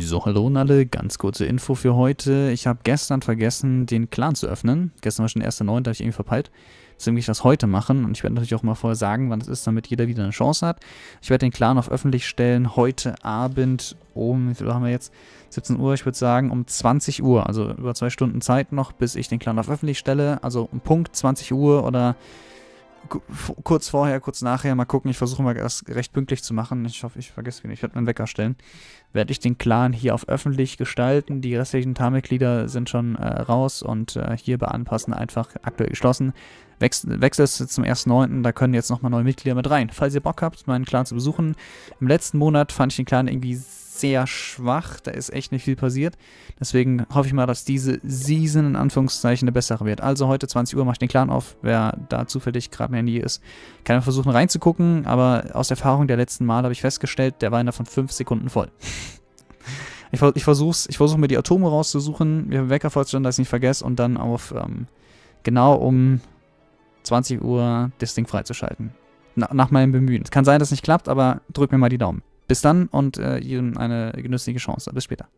So, hallo und alle, ganz kurze Info für heute. Ich habe gestern vergessen, den Clan zu öffnen. Gestern war schon der 1.9., da habe ich irgendwie verpeilt. Deswegen will ich das heute machen und ich werde natürlich auch mal vorher sagen, wann es ist, damit jeder wieder eine Chance hat. Ich werde den Clan auf öffentlich stellen heute Abend um, wie viel haben wir jetzt? 17 Uhr, ich würde sagen um 20 Uhr, also über zwei Stunden Zeit noch, bis ich den Clan auf öffentlich stelle. Also um Punkt 20 Uhr oder kurz vorher, kurz nachher, mal gucken. Ich versuche mal das recht pünktlich zu machen. Ich hoffe, ich vergesse ihn nicht. Ich werde meinen Wecker stellen. Werde ich den Clan hier auf öffentlich gestalten. Die restlichen Tarmitglieder sind schon äh, raus und äh, hier beanpassen einfach aktuell geschlossen. Wex Wechsel ist zum 1.9., da können jetzt nochmal neue Mitglieder mit rein. Falls ihr Bock habt, meinen Clan zu besuchen. Im letzten Monat fand ich den Clan irgendwie sehr schwach. Da ist echt nicht viel passiert. Deswegen hoffe ich mal, dass diese Season in Anführungszeichen eine bessere wird. Also heute 20 Uhr mache ich den Clan auf. Wer da zufällig gerade mehr in nie ist, kann mal versuchen reinzugucken. Aber aus Erfahrung der letzten Mal habe ich festgestellt, der war innerhalb von 5 Sekunden voll. ich, ich versuche ich versuch mir die Atome rauszusuchen. Wir haben Wecker vollstellen, dass ich nicht vergesse. Und dann auf ähm, genau um 20 Uhr das Ding freizuschalten. Na, nach meinem Bemühen. Es kann sein, dass es nicht klappt, aber drück mir mal die Daumen. Bis dann und äh, Ihnen eine genüssliche Chance. Bis später.